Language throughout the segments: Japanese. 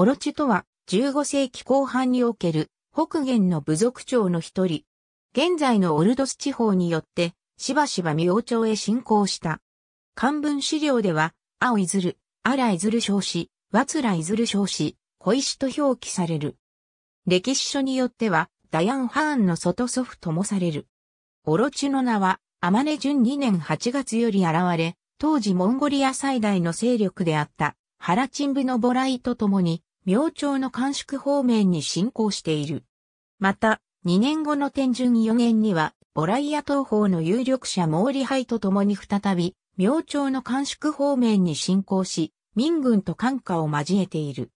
オロチとは、15世紀後半における北元の部族長の一人。現在のオルドス地方によって、しばしば明朝へ侵攻した。漢文資料では、青いずる、荒いずる少子、わつらいずる少子、小石と表記される。歴史書によっては、ダヤン・ハーンの外祖父ともされる。オロチの名は、アマネ順2年8月より現れ、当時モンゴリア最大の勢力であった、ハラチンブのボライと共に、明朝の甘粛方面に進行している。また、2年後の天順4年には、ボライア東方の有力者毛利杯と共に再び、明朝の甘粛方面に進行し、民軍と官下を交えている。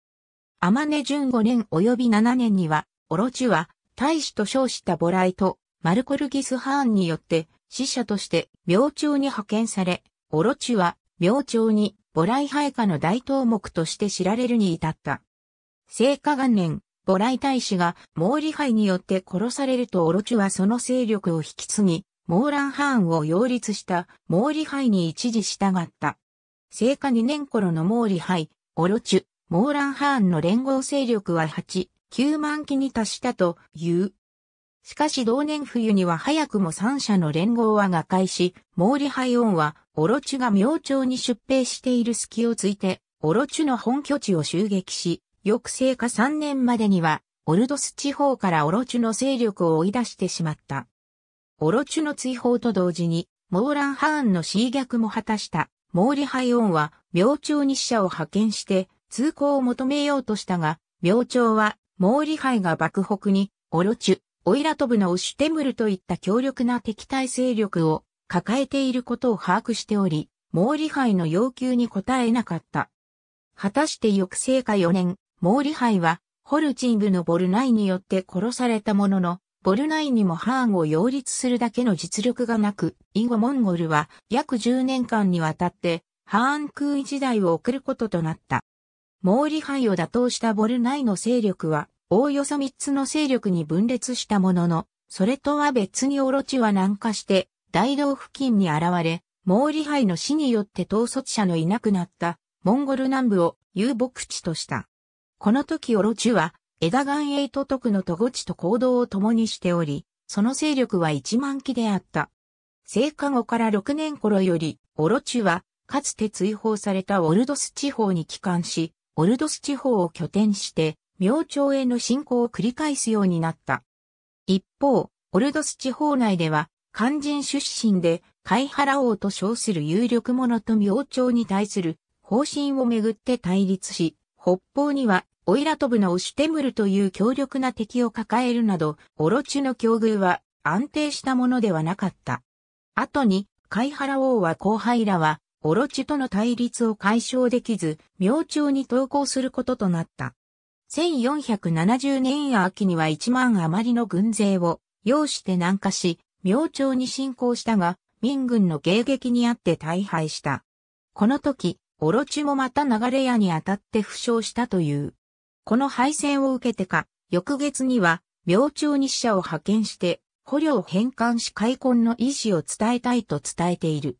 天根順5年及び7年には、オロチは、大使と称したボライと、マルコルギス・ハーンによって、死者として、明朝に派遣され、オロチは、明朝に、ボライ配下の大頭目として知られるに至った。聖火元年、ボライ大使がモーリハイによって殺されるとオロチュはその勢力を引き継ぎ、モーランハーンを擁立したモーリハイに一時従った。聖火2年頃のモーリハイ、オロチュ、モーランハーンの連合勢力は8、9万機に達したという。しかし同年冬には早くも三社の連合は瓦解し、モーリハイオンは、オロチュが明朝に出兵している隙をついて、オロチュの本拠地を襲撃し、翌成果3年までには、オルドス地方からオロチュの勢力を追い出してしまった。オロチュの追放と同時に、モーランハーンの侵略も果たした、モーリハイオンは、明朝に使者を派遣して、通行を求めようとしたが、明朝は、モーリハイが爆北に、オロチュ、オイラトブのウシュテムルといった強力な敵対勢力を抱えていることを把握しており、モーリハイの要求に応えなかった。果たして翌成果4年、毛利杯は、ホルチングのボルナイによって殺されたものの、ボルナイにもハーンを擁立するだけの実力がなく、以後モンゴルは約10年間にわたって、ハーン空位時代を送ることとなった。毛利杯を打倒したボルナイの勢力は、おおよそ3つの勢力に分裂したものの、それとは別にオロチは南下して、大道付近に現れ、毛利杯の死によって統率者のいなくなった、モンゴル南部を遊牧地とした。この時オロチュは、枝岩英都督の戸口と行動を共にしており、その勢力は一万機であった。成果後から6年頃より、オロチュは、かつて追放されたオルドス地方に帰還し、オルドス地方を拠点して、明朝への侵攻を繰り返すようになった。一方、オルドス地方内では、肝心出身で、貝原王と称する有力者と明朝に対する方針をめぐって対立し、北方にはオイラトブのウシュテムルという強力な敵を抱えるなど、オロチュの境遇は安定したものではなかった。後に、カイハラ王は後輩らは、オロチュとの対立を解消できず、明朝に投降することとなった。1470年秋には1万余りの軍勢を要して南下し、明朝に侵攻したが、民軍の迎撃にあって大敗した。この時、オロチもまた流れ屋に当たって負傷したという。この敗戦を受けてか、翌月には、明朝に使者を派遣して、捕虜を返還し開墾の意思を伝えたいと伝えている。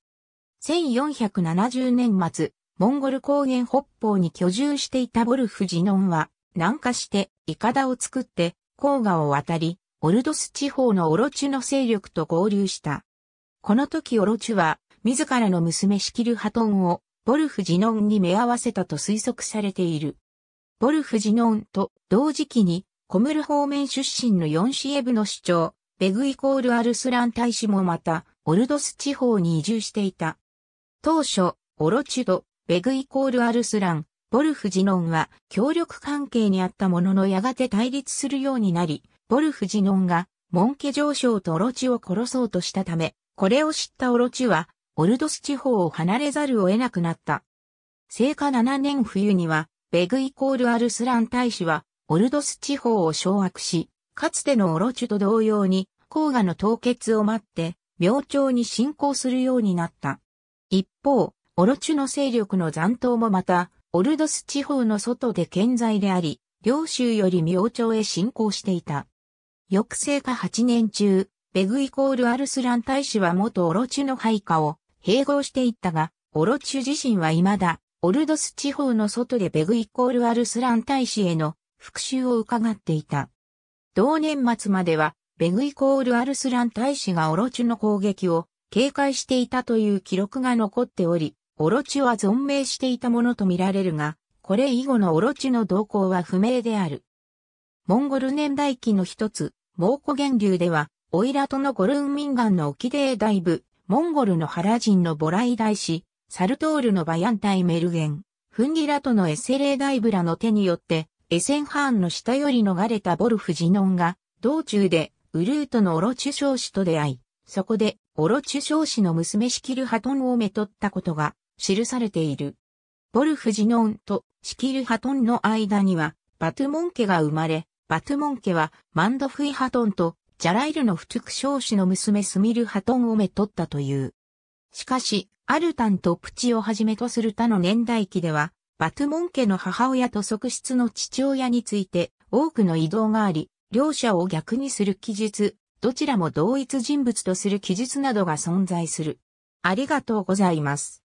1470年末、モンゴル高原北方に居住していたボルフジノンは、南下して、イカダを作って、黄河を渡り、オルドス地方のオロチュの勢力と合流した。この時オロチュは、自らの娘シキルハトンを、ボルフジノンに目合わせたと推測されている。ボルフ・ジノンと同時期にコムル方面出身のヨンシエブの市長、ベグイコール・アルスラン大使もまた、オルドス地方に移住していた。当初、オロチュド、ベグイコール・アルスラン、ボルフ・ジノンは協力関係にあったもののやがて対立するようになり、ボルフ・ジノンがモンケ上将とオロチを殺そうとしたため、これを知ったオロチは、オルドス地方を離れざるを得なくなった。聖火7年冬には、ベグイコールアルスラン大使は、オルドス地方を掌握し、かつてのオロチュと同様に、黄河の凍結を待って、明朝に侵攻するようになった。一方、オロチュの勢力の残党もまた、オルドス地方の外で健在であり、領州より明朝へ侵攻していた。翌成下8年中、ベグイコールアルスラン大使は元オロチュの配下を併合していったが、オロチュ自身は未だオルドス地方の外でベグイコールアルスラン大使への復讐を伺っていた。同年末までは、ベグイコールアルスラン大使がオロチの攻撃を警戒していたという記録が残っており、オロチは存命していたものとみられるが、これ以後のオロチの動向は不明である。モンゴル年代記の一つ、蒙古源流では、オイラとのゴルン民ンの沖で大部、モンゴルの原人のボライ大使、サルトールのバヤン対メルゲン、フンギラとのエセレーダイブラの手によって、エセンハーンの下より逃れたボルフジノンが、道中でウルートのオロチュ少子と出会い、そこでオロチュ少子の娘シキルハトンをめとったことが記されている。ボルフジノンとシキルハトンの間には、バトゥモン家が生まれ、バトゥモン家はマンドフイハトンとジャライルのフト少子の娘スミルハトンをめとったという。しかし、アルタンとプチをはじめとする他の年代記では、バトゥモン家の母親と側室の父親について多くの移動があり、両者を逆にする記述、どちらも同一人物とする記述などが存在する。ありがとうございます。